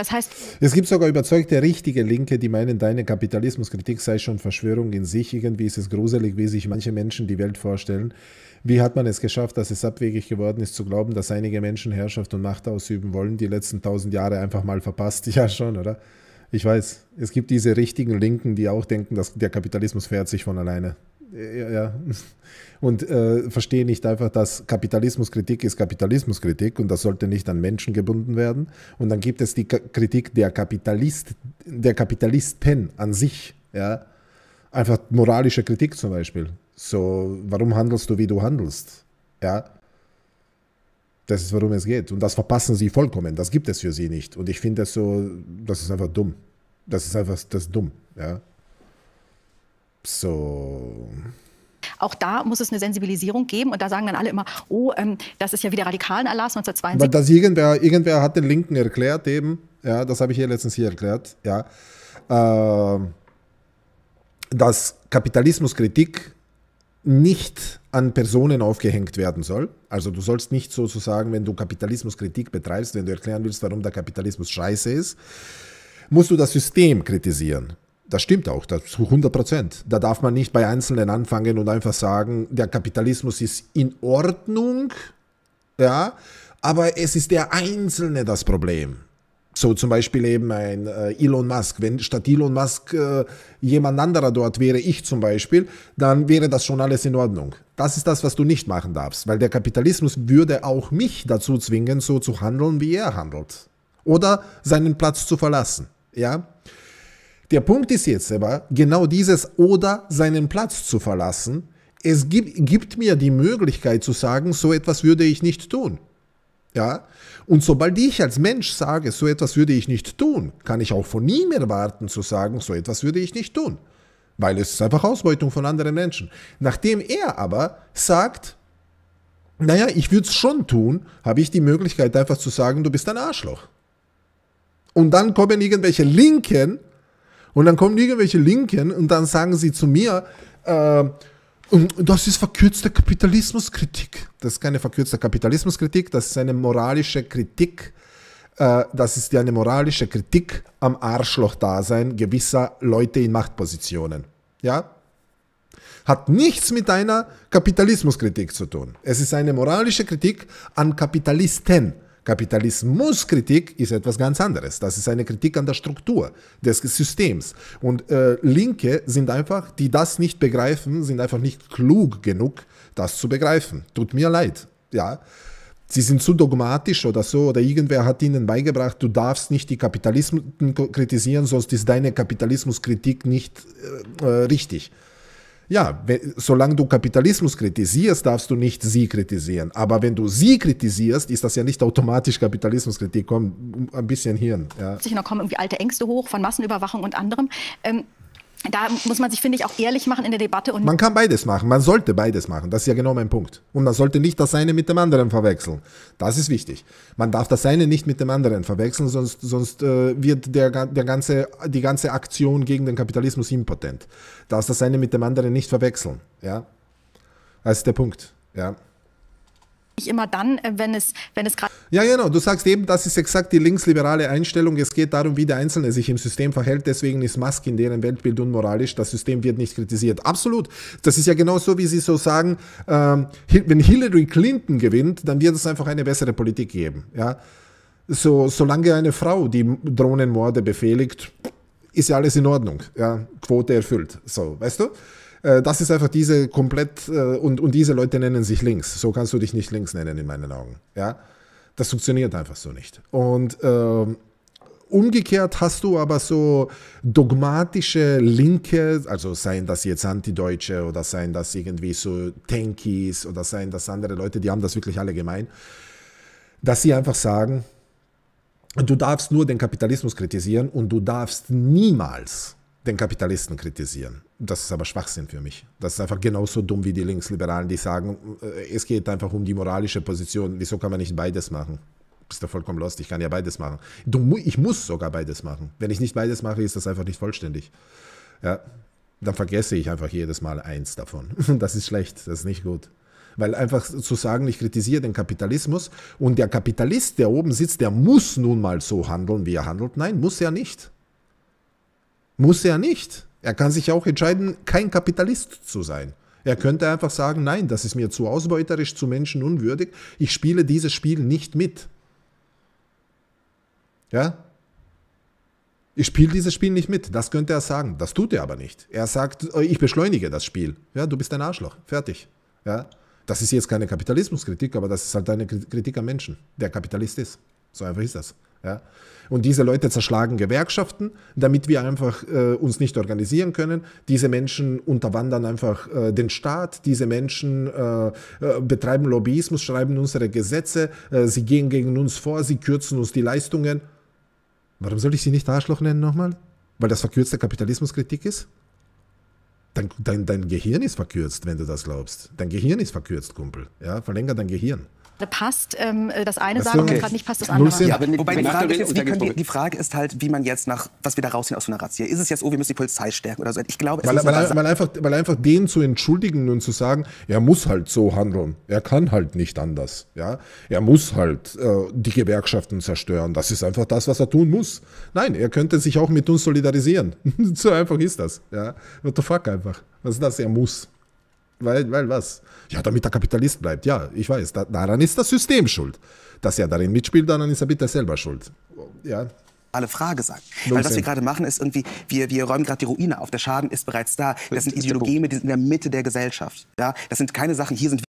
Das heißt. Es gibt sogar überzeugte richtige Linke, die meinen, deine Kapitalismuskritik sei schon Verschwörung in sich. Irgendwie ist es gruselig, wie sich manche Menschen die Welt vorstellen. Wie hat man es geschafft, dass es abwegig geworden ist, zu glauben, dass einige Menschen Herrschaft und Macht ausüben wollen, die letzten tausend Jahre einfach mal verpasst? Ja, schon, oder? Ich weiß, es gibt diese richtigen Linken, die auch denken, dass der Kapitalismus fährt sich von alleine. Ja, ja. Und äh, verstehe nicht einfach, dass Kapitalismuskritik ist Kapitalismuskritik und das sollte nicht an Menschen gebunden werden. Und dann gibt es die K Kritik der Kapitalist, der Kapitalisten an sich. Ja? Einfach moralische Kritik zum Beispiel. So, warum handelst du, wie du handelst? Ja. Das ist, worum es geht. Und das verpassen sie vollkommen. Das gibt es für sie nicht. Und ich finde das so, das ist einfach dumm. Das ist einfach das ist dumm. Ja. So. Auch da muss es eine Sensibilisierung geben. Und da sagen dann alle immer, oh, ähm, das ist ja wieder radikalen Erlass 1972. Aber das irgendwer, irgendwer hat den Linken erklärt eben, ja, das habe ich hier letztens hier erklärt, ja, äh, dass Kapitalismuskritik nicht an Personen aufgehängt werden soll. Also du sollst nicht sozusagen, wenn du Kapitalismuskritik betreibst, wenn du erklären willst, warum der Kapitalismus scheiße ist, musst du das System kritisieren. Das stimmt auch, das zu 100 Prozent. Da darf man nicht bei Einzelnen anfangen und einfach sagen, der Kapitalismus ist in Ordnung, ja, aber es ist der Einzelne das Problem. So zum Beispiel eben ein äh, Elon Musk. Wenn statt Elon Musk äh, jemand anderer dort wäre, ich zum Beispiel, dann wäre das schon alles in Ordnung. Das ist das, was du nicht machen darfst, weil der Kapitalismus würde auch mich dazu zwingen, so zu handeln, wie er handelt. Oder seinen Platz zu verlassen. Ja. Der Punkt ist jetzt aber, genau dieses oder seinen Platz zu verlassen, es gibt, gibt mir die Möglichkeit zu sagen, so etwas würde ich nicht tun. Ja? Und sobald ich als Mensch sage, so etwas würde ich nicht tun, kann ich auch von ihm erwarten zu sagen, so etwas würde ich nicht tun. Weil es ist einfach Ausbeutung von anderen Menschen. Nachdem er aber sagt, naja, ich würde es schon tun, habe ich die Möglichkeit einfach zu sagen, du bist ein Arschloch. Und dann kommen irgendwelche Linken und dann kommen irgendwelche Linken und dann sagen sie zu mir, äh, das ist verkürzte Kapitalismuskritik. Das ist keine verkürzte Kapitalismuskritik, das ist eine moralische Kritik. Äh, das ist eine moralische Kritik am Arschloch-Dasein gewisser Leute in Machtpositionen. Ja? Hat nichts mit einer Kapitalismuskritik zu tun. Es ist eine moralische Kritik an Kapitalisten Kapitalismuskritik ist etwas ganz anderes. Das ist eine Kritik an der Struktur des Systems. Und äh, Linke sind einfach, die das nicht begreifen, sind einfach nicht klug genug, das zu begreifen. Tut mir leid. Ja. Sie sind zu dogmatisch oder so, oder irgendwer hat ihnen beigebracht, du darfst nicht die Kapitalismus kritisieren, sonst ist deine Kapitalismuskritik nicht äh, äh richtig ja, solange du Kapitalismus kritisierst, darfst du nicht sie kritisieren. Aber wenn du sie kritisierst, ist das ja nicht automatisch Kapitalismuskritik. Komm, ein bisschen Hirn. Ja. Sicher, da kommen irgendwie alte Ängste hoch von Massenüberwachung und anderem. Ähm, da muss man sich, finde ich, auch ehrlich machen in der Debatte. Und man kann beides machen, man sollte beides machen, das ist ja genau mein Punkt. Und man sollte nicht das eine mit dem anderen verwechseln. Das ist wichtig. Man darf das eine nicht mit dem anderen verwechseln, sonst, sonst äh, wird der, der ganze, die ganze Aktion gegen den Kapitalismus impotent. Darf das eine mit dem anderen nicht verwechseln. Ja? Das ist der Punkt. Ja immer dann, äh, wenn es, wenn es gerade ja, genau. Du sagst eben, das ist exakt die linksliberale Einstellung. Es geht darum, wie der Einzelne sich im System verhält. Deswegen ist Musk in deren Weltbild unmoralisch. Das System wird nicht kritisiert. Absolut. Das ist ja genau so, wie sie so sagen, ähm, wenn Hillary Clinton gewinnt, dann wird es einfach eine bessere Politik geben. Ja? So, solange eine Frau die Drohnenmorde befehligt, ist ja alles in Ordnung. Ja? Quote erfüllt. So, weißt du? Äh, das ist einfach diese komplett, äh, und, und diese Leute nennen sich links. So kannst du dich nicht links nennen in meinen Augen. Ja? Das funktioniert einfach so nicht. Und ähm, Umgekehrt hast du aber so dogmatische Linke, also seien das jetzt Antideutsche oder seien das irgendwie so Tankies oder seien das andere Leute, die haben das wirklich alle gemein, dass sie einfach sagen, du darfst nur den Kapitalismus kritisieren und du darfst niemals den Kapitalisten kritisieren. Das ist aber Schwachsinn für mich. Das ist einfach genauso dumm wie die Linksliberalen, die sagen, äh, es geht einfach um die moralische Position. Wieso kann man nicht beides machen? Bist du vollkommen lost? Ich kann ja beides machen. Du, ich muss sogar beides machen. Wenn ich nicht beides mache, ist das einfach nicht vollständig. Ja, dann vergesse ich einfach jedes Mal eins davon. Das ist schlecht, das ist nicht gut. Weil einfach zu sagen, ich kritisiere den Kapitalismus und der Kapitalist, der oben sitzt, der muss nun mal so handeln, wie er handelt. Nein, muss er nicht. Muss er nicht. Er kann sich auch entscheiden, kein Kapitalist zu sein. Er könnte einfach sagen, nein, das ist mir zu ausbeuterisch, zu menschenunwürdig. Ich spiele dieses Spiel nicht mit. Ja? Ich spiele dieses Spiel nicht mit. Das könnte er sagen. Das tut er aber nicht. Er sagt, äh, ich beschleunige das Spiel. Ja, du bist ein Arschloch. Fertig. Ja? Das ist jetzt keine Kapitalismuskritik, aber das ist halt eine Kritik am Menschen, der Kapitalist ist. So einfach ist das. Ja? Und diese Leute zerschlagen Gewerkschaften, damit wir einfach äh, uns nicht organisieren können. Diese Menschen unterwandern einfach äh, den Staat, diese Menschen äh, äh betreiben Lobbyismus, schreiben unsere Gesetze, äh, sie gehen gegen uns vor, sie kürzen uns die Leistungen. Warum soll ich sie nicht Arschloch nennen nochmal? Weil das verkürzte Kapitalismuskritik ist? Dein, dein, dein Gehirn ist verkürzt, wenn du das glaubst. Dein Gehirn ist verkürzt, Kumpel. Ja, verlänger dein Gehirn passt. Ähm, äh, das eine sagen okay. gerade nicht passt das andere. Ja, aber Wobei die Frage, ist, die, die Frage, ist halt, wie man jetzt nach, was wir da rausziehen aus so einer Razzia. Ist es jetzt, oh, wir müssen die Polizei stärken oder so? Ich glaube, es weil, ist weil, weil, einfach, weil einfach den zu entschuldigen und zu sagen, er muss halt so handeln. Er kann halt nicht anders. Ja? Er muss halt äh, die Gewerkschaften zerstören. Das ist einfach das, was er tun muss. Nein, er könnte sich auch mit uns solidarisieren. so einfach ist das. Ja? What the fuck einfach. Was ist das? Er muss. Weil, weil was? Ja, damit der Kapitalist bleibt. Ja, ich weiß. daran ist das System schuld. Dass er darin mitspielt, daran ist er bitte selber schuld. Ja. Alle Frage sein. weil was wir gerade machen, ist irgendwie, wir, wir räumen gerade die Ruine auf. Der Schaden ist bereits da. Das sind Ideologien in der Mitte der Gesellschaft. Ja? Das sind keine Sachen, hier sind